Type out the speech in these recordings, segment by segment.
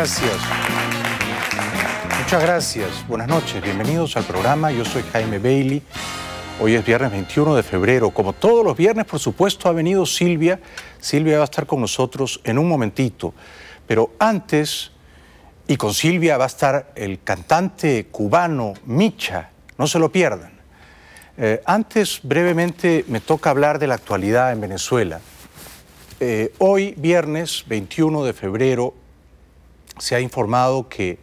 gracias. Muchas gracias. Buenas noches. Bienvenidos al programa. Yo soy Jaime Bailey. Hoy es viernes 21 de febrero. Como todos los viernes, por supuesto, ha venido Silvia. Silvia va a estar con nosotros en un momentito. Pero antes, y con Silvia va a estar el cantante cubano Micha. No se lo pierdan. Eh, antes, brevemente, me toca hablar de la actualidad en Venezuela. Eh, hoy, viernes 21 de febrero, se ha informado que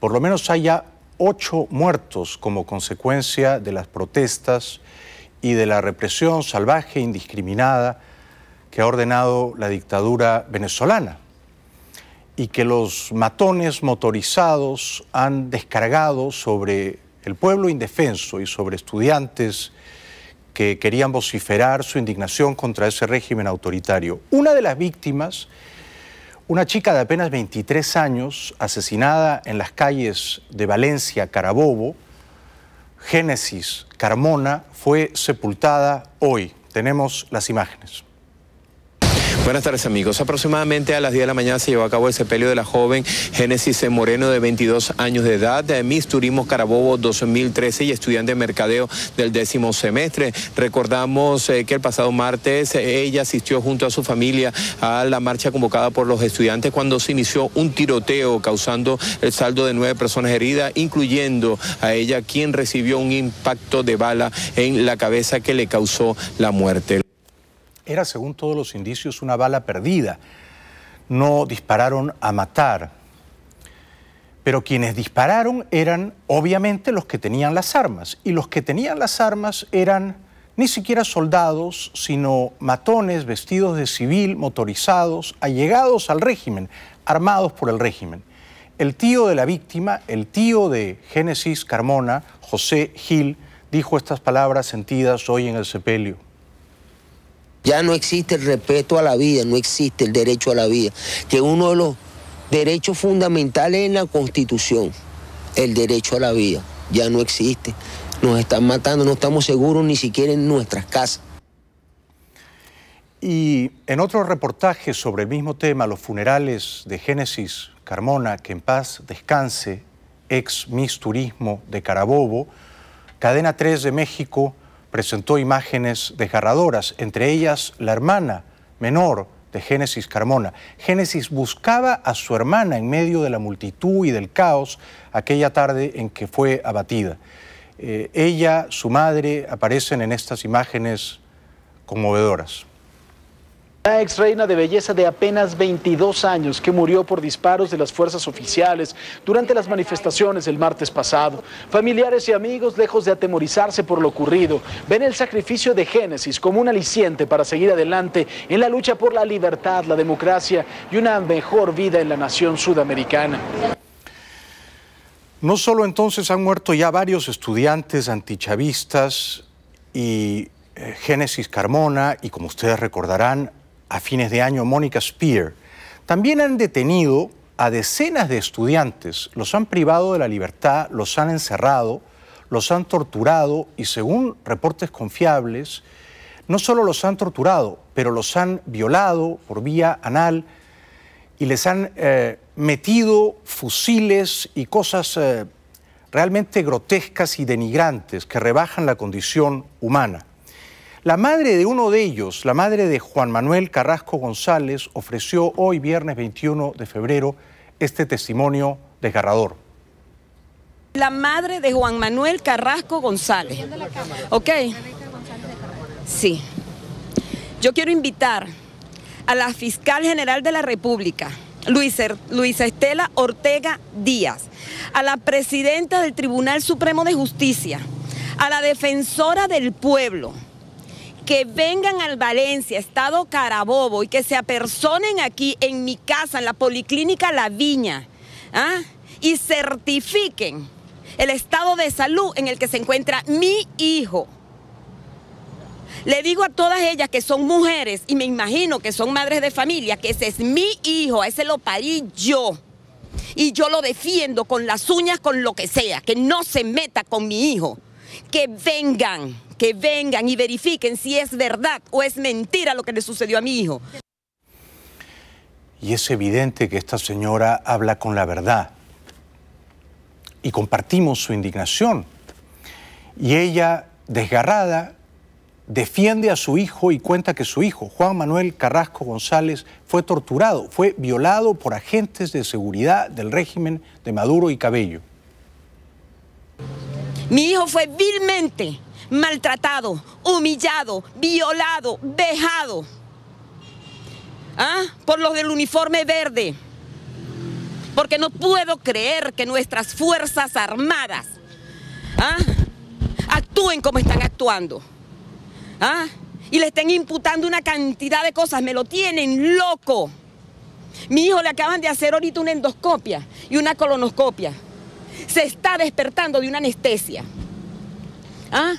por lo menos haya ocho muertos como consecuencia de las protestas y de la represión salvaje e indiscriminada que ha ordenado la dictadura venezolana y que los matones motorizados han descargado sobre el pueblo indefenso y sobre estudiantes que querían vociferar su indignación contra ese régimen autoritario. Una de las víctimas una chica de apenas 23 años asesinada en las calles de Valencia, Carabobo, Génesis Carmona, fue sepultada hoy. Tenemos las imágenes. Buenas tardes amigos. Aproximadamente a las 10 de la mañana se llevó a cabo el sepelio de la joven Génesis Moreno de 22 años de edad, de Miss Turismo Carabobo 2013 y estudiante de mercadeo del décimo semestre. Recordamos eh, que el pasado martes eh, ella asistió junto a su familia a la marcha convocada por los estudiantes cuando se inició un tiroteo causando el saldo de nueve personas heridas, incluyendo a ella quien recibió un impacto de bala en la cabeza que le causó la muerte era, según todos los indicios, una bala perdida. No dispararon a matar. Pero quienes dispararon eran, obviamente, los que tenían las armas. Y los que tenían las armas eran ni siquiera soldados, sino matones vestidos de civil, motorizados, allegados al régimen, armados por el régimen. El tío de la víctima, el tío de Génesis Carmona, José Gil, dijo estas palabras sentidas hoy en el sepelio. Ya no existe el respeto a la vida, no existe el derecho a la vida, que uno de los derechos fundamentales en la Constitución, el derecho a la vida, ya no existe. Nos están matando, no estamos seguros ni siquiera en nuestras casas. Y en otro reportaje sobre el mismo tema, los funerales de Génesis Carmona, que en paz descanse, ex Miss Turismo de Carabobo, Cadena 3 de México, presentó imágenes desgarradoras, entre ellas la hermana menor de Génesis Carmona. Génesis buscaba a su hermana en medio de la multitud y del caos aquella tarde en que fue abatida. Eh, ella, su madre, aparecen en estas imágenes conmovedoras. La ex reina de belleza de apenas 22 años que murió por disparos de las fuerzas oficiales durante las manifestaciones el martes pasado. Familiares y amigos, lejos de atemorizarse por lo ocurrido, ven el sacrificio de Génesis como un aliciente para seguir adelante en la lucha por la libertad, la democracia y una mejor vida en la nación sudamericana. No solo entonces han muerto ya varios estudiantes antichavistas y eh, Génesis Carmona y como ustedes recordarán, a fines de año Mónica Spear, también han detenido a decenas de estudiantes, los han privado de la libertad, los han encerrado, los han torturado y según reportes confiables, no solo los han torturado, pero los han violado por vía anal y les han eh, metido fusiles y cosas eh, realmente grotescas y denigrantes que rebajan la condición humana. La madre de uno de ellos, la madre de Juan Manuel Carrasco González, ofreció hoy viernes 21 de febrero este testimonio desgarrador. La madre de Juan Manuel Carrasco González. ¿Ok? Sí. Yo quiero invitar a la fiscal general de la República, Luisa, er, Luisa Estela Ortega Díaz, a la presidenta del Tribunal Supremo de Justicia, a la defensora del pueblo, que vengan al Valencia, Estado Carabobo, y que se apersonen aquí en mi casa, en la Policlínica La Viña, ¿ah? y certifiquen el estado de salud en el que se encuentra mi hijo. Le digo a todas ellas que son mujeres y me imagino que son madres de familia, que ese es mi hijo, a ese lo parí yo. Y yo lo defiendo con las uñas, con lo que sea, que no se meta con mi hijo que vengan, que vengan y verifiquen si es verdad o es mentira lo que le sucedió a mi hijo. Y es evidente que esta señora habla con la verdad. Y compartimos su indignación. Y ella, desgarrada, defiende a su hijo y cuenta que su hijo, Juan Manuel Carrasco González, fue torturado, fue violado por agentes de seguridad del régimen de Maduro y Cabello. Mi hijo fue vilmente maltratado, humillado, violado, vejado ¿Ah? por los del uniforme verde. Porque no puedo creer que nuestras Fuerzas Armadas ¿ah? actúen como están actuando. ¿Ah? Y le estén imputando una cantidad de cosas, me lo tienen loco. Mi hijo le acaban de hacer ahorita una endoscopia y una colonoscopia se está despertando de una anestesia. ¿Ah?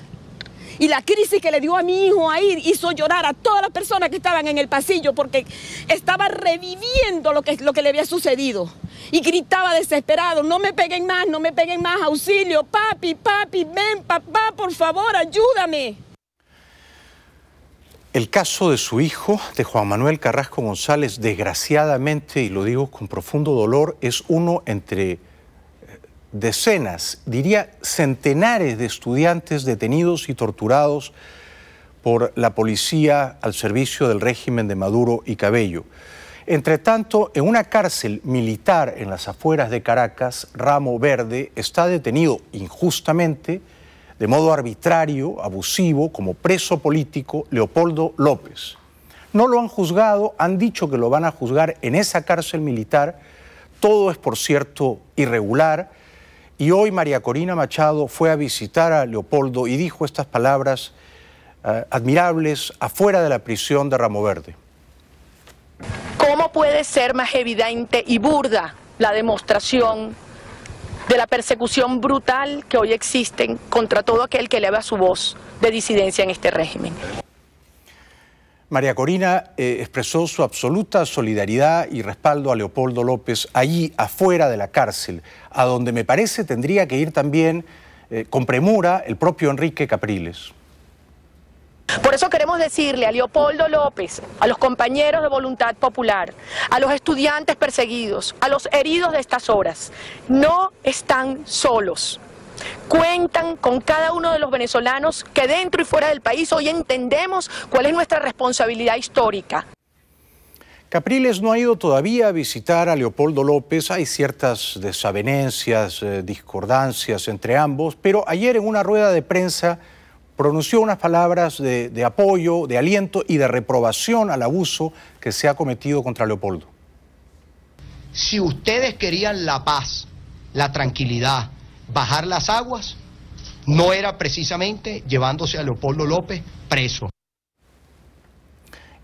Y la crisis que le dio a mi hijo ir hizo llorar a todas las personas que estaban en el pasillo porque estaba reviviendo lo que, lo que le había sucedido. Y gritaba desesperado, no me peguen más, no me peguen más, auxilio, papi, papi, ven, papá, por favor, ayúdame. El caso de su hijo, de Juan Manuel Carrasco González, desgraciadamente, y lo digo con profundo dolor, es uno entre decenas, diría centenares de estudiantes detenidos y torturados por la policía al servicio del régimen de Maduro y Cabello. Entre tanto, en una cárcel militar en las afueras de Caracas, Ramo Verde está detenido injustamente, de modo arbitrario, abusivo, como preso político, Leopoldo López. No lo han juzgado, han dicho que lo van a juzgar en esa cárcel militar. Todo es, por cierto, irregular. Y hoy María Corina Machado fue a visitar a Leopoldo y dijo estas palabras eh, admirables afuera de la prisión de Ramo Verde. ¿Cómo puede ser más evidente y burda la demostración de la persecución brutal que hoy existen contra todo aquel que eleva su voz de disidencia en este régimen? María Corina eh, expresó su absoluta solidaridad y respaldo a Leopoldo López allí afuera de la cárcel, a donde me parece tendría que ir también eh, con premura el propio Enrique Capriles. Por eso queremos decirle a Leopoldo López, a los compañeros de Voluntad Popular, a los estudiantes perseguidos, a los heridos de estas horas, no están solos cuentan con cada uno de los venezolanos que dentro y fuera del país hoy entendemos cuál es nuestra responsabilidad histórica. Capriles no ha ido todavía a visitar a Leopoldo López. Hay ciertas desavenencias, eh, discordancias entre ambos, pero ayer en una rueda de prensa pronunció unas palabras de apoyo, de aliento y de reprobación al abuso que se ha cometido contra Leopoldo. Si ustedes querían la paz, la tranquilidad, bajar las aguas no era precisamente llevándose a Leopoldo López preso.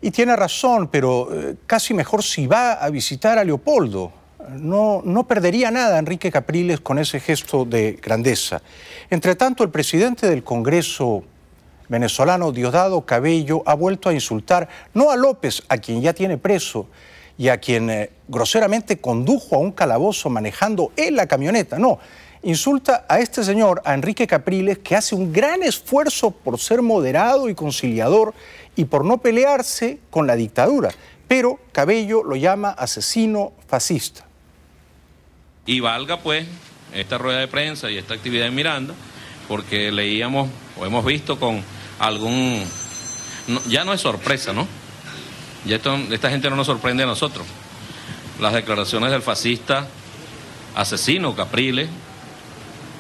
Y tiene razón, pero eh, casi mejor si va a visitar a Leopoldo. No, no perdería nada Enrique Capriles con ese gesto de grandeza. Entre tanto, el presidente del Congreso venezolano Diosdado Cabello ha vuelto a insultar no a López, a quien ya tiene preso, y a quien eh, groseramente condujo a un calabozo manejando él la camioneta, no, insulta a este señor, a Enrique Capriles, que hace un gran esfuerzo por ser moderado y conciliador y por no pelearse con la dictadura. Pero Cabello lo llama asesino fascista. Y valga pues esta rueda de prensa y esta actividad en Miranda, porque leíamos o hemos visto con algún... ya no es sorpresa, ¿no? Ya esta gente no nos sorprende a nosotros. Las declaraciones del fascista asesino Capriles,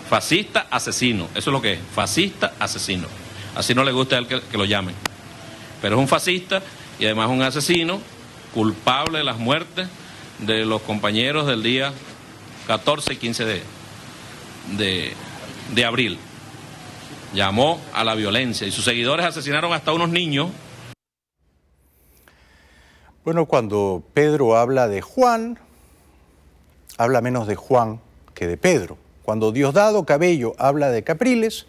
Fascista, asesino. Eso es lo que es. Fascista, asesino. Así no le gusta a él que, lo llamen. Pero es un fascista y además un asesino culpable de las muertes de los compañeros del día 14 y 15 de, de abril. Llamó a la violencia y sus seguidores asesinaron hasta unos niños bueno, cuando Pedro habla de Juan, habla menos de Juan que de Pedro. Cuando Diosdado Cabello habla de Capriles,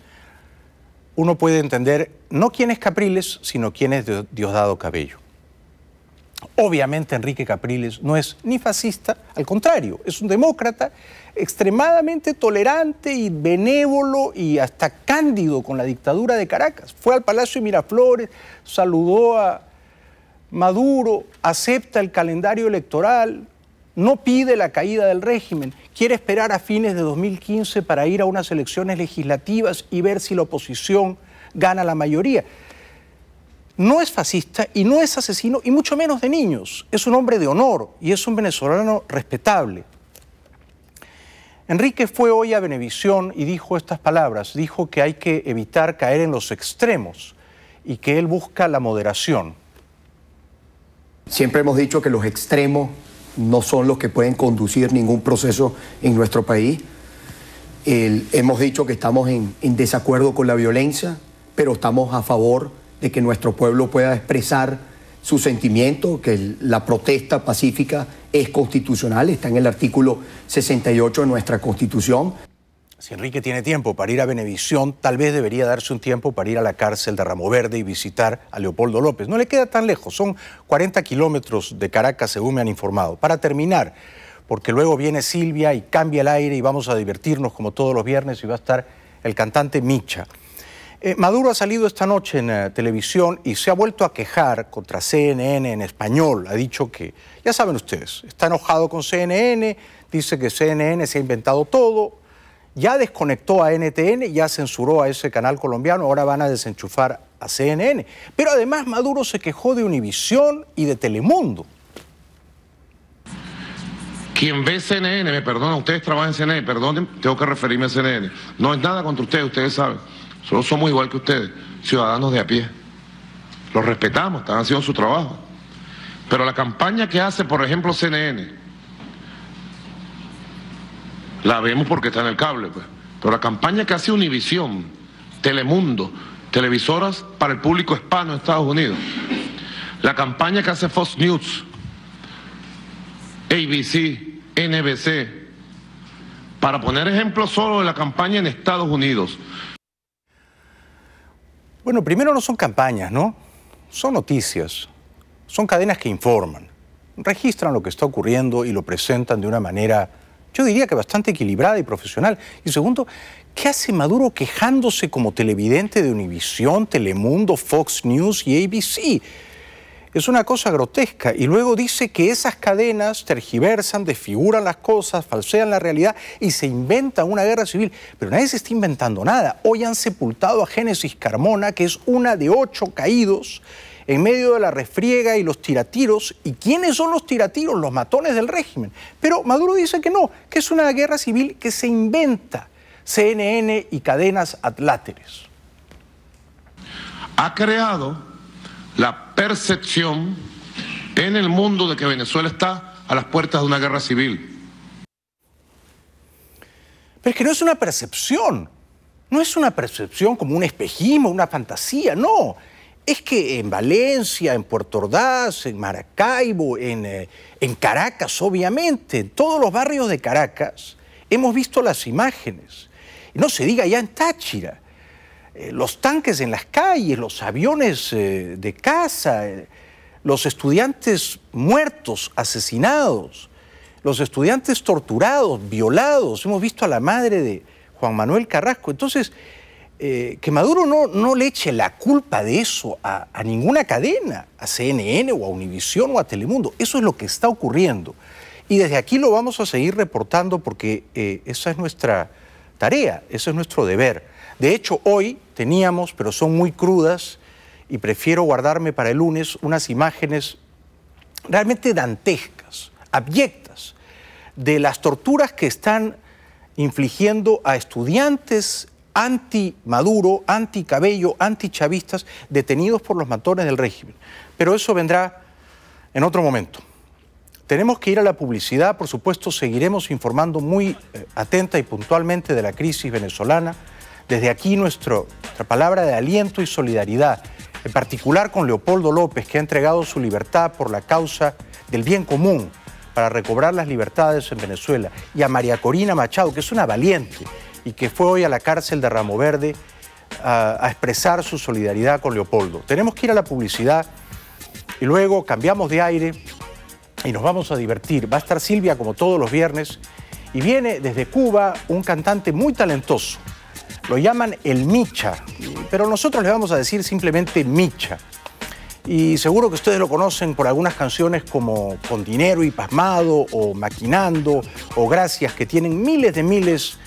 uno puede entender no quién es Capriles, sino quién es Diosdado Cabello. Obviamente Enrique Capriles no es ni fascista, al contrario, es un demócrata extremadamente tolerante y benévolo y hasta cándido con la dictadura de Caracas. Fue al Palacio de Miraflores, saludó a Maduro, acepta el calendario electoral, no pide la caída del régimen, quiere esperar a fines de 2015 para ir a unas elecciones legislativas y ver si la oposición gana la mayoría. No es fascista y no es asesino y mucho menos de niños. Es un hombre de honor y es un venezolano respetable. Enrique fue hoy a Benevisión y dijo estas palabras. Dijo que hay que evitar caer en los extremos y que él busca la moderación. Siempre hemos dicho que los extremos no son los que pueden conducir ningún proceso en nuestro país. hemos dicho que estamos en, desacuerdo con la violencia, pero estamos a favor de que nuestro pueblo pueda expresar su sentimiento, que la protesta pacífica es constitucional, está en el artículo 68 de nuestra Constitución si Enrique tiene tiempo para ir a Benevisión, tal vez debería darse un tiempo para ir a la cárcel de Ramo Verde y visitar a Leopoldo López. No le queda tan lejos, son 40 kilómetros de Caracas, según me han informado. Para terminar, porque luego viene Silvia y cambia el aire y vamos a divertirnos como todos los viernes y va a estar el cantante Micha. Eh, Maduro ha salido esta noche en eh, televisión y se ha vuelto a quejar contra CNN en español. Ha dicho que, ya saben ustedes, está enojado con CNN, dice que CNN se ha inventado todo, ya desconectó a NTN, ya censuró a ese canal colombiano, ahora van a desenchufar a CNN. Pero además Maduro se quejó de Univisión y de Telemundo. Quien ve CNN, me perdona, ustedes trabajan en CNN, Perdón, tengo que referirme a CNN. No es nada contra ustedes, ustedes saben. Solo somos igual que ustedes, ciudadanos de a pie. Los respetamos, están haciendo su trabajo. Pero la campaña que hace, por ejemplo, CNN, la vemos porque está en el cable, pues. Pero la campaña que hace Univisión, Telemundo, televisoras para el público hispano en Estados Unidos, la campaña que hace Fox News, ABC, NBC, para poner ejemplo solo de la campaña en Estados Unidos. Bueno, primero no son campañas, ¿no? Son noticias, son cadenas que informan, registran lo que está ocurriendo y lo presentan de una manera yo diría que bastante equilibrada y profesional. Y segundo, ¿qué hace Maduro quejándose como televidente de Univisión, Telemundo, Fox News y ABC? Es una cosa grotesca. Y luego dice que esas cadenas tergiversan, desfiguran las cosas, falsean la realidad y se inventa una guerra civil. Pero nadie se está inventando nada. Hoy han sepultado a Génesis Carmona, que es una de ocho caídos en medio de la refriega y los tiratiros. ¿Y quiénes son los tiratiros? Los matones del régimen. Pero Maduro dice que no, que es una guerra civil que se inventa CNN y cadenas atláteres. Ha creado la percepción en el mundo de que Venezuela está a las puertas de una guerra civil. Pero es que no es una percepción, no es una percepción como un espejismo, una fantasía, no es que en Valencia, en Puerto Ordaz, en Maracaibo, eh, en, Caracas, obviamente, en todos los barrios de Caracas, hemos visto las imágenes. no se diga ya en Táchira, eh, los tanques en las calles, los aviones eh, de caza, los estudiantes muertos, asesinados, los estudiantes torturados, violados. Hemos visto a la madre de Juan Manuel Carrasco. Entonces, eh, que Maduro no, le eche la culpa de eso a, ninguna cadena, a CNN o a Univisión o a Telemundo. Eso es lo que está ocurriendo. Y desde aquí lo vamos a seguir reportando porque eh, esa es nuestra tarea, ese es nuestro deber. De hecho, hoy teníamos, pero son muy crudas y prefiero guardarme para el lunes, unas imágenes realmente dantescas, abyectas, de las torturas que están infligiendo a estudiantes anti-Maduro, anti-Cabello, anti-chavistas detenidos por los matones del régimen. Pero eso vendrá en otro momento. Tenemos que ir a la publicidad, por supuesto, seguiremos informando muy eh, atenta y puntualmente de la crisis venezolana. Desde aquí nuestro, nuestra palabra de aliento y solidaridad, en particular con Leopoldo López, que ha entregado su libertad por la causa del bien común para recobrar las libertades en Venezuela, y a María Corina Machado, que es una valiente y que fue hoy a la cárcel de Ramo Verde a, expresar su solidaridad con Leopoldo. Tenemos que ir a la publicidad y luego cambiamos de aire y nos vamos a divertir. Va a estar Silvia como todos los viernes y viene desde Cuba un cantante muy talentoso. Lo llaman el Micha, pero nosotros le vamos a decir simplemente Micha. Y seguro que ustedes lo conocen por algunas canciones como Con Dinero y Pasmado o Maquinando o Gracias, que tienen miles de miles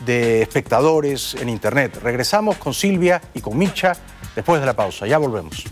de espectadores en Internet. Regresamos con Silvia y con Micha después de la pausa. Ya volvemos.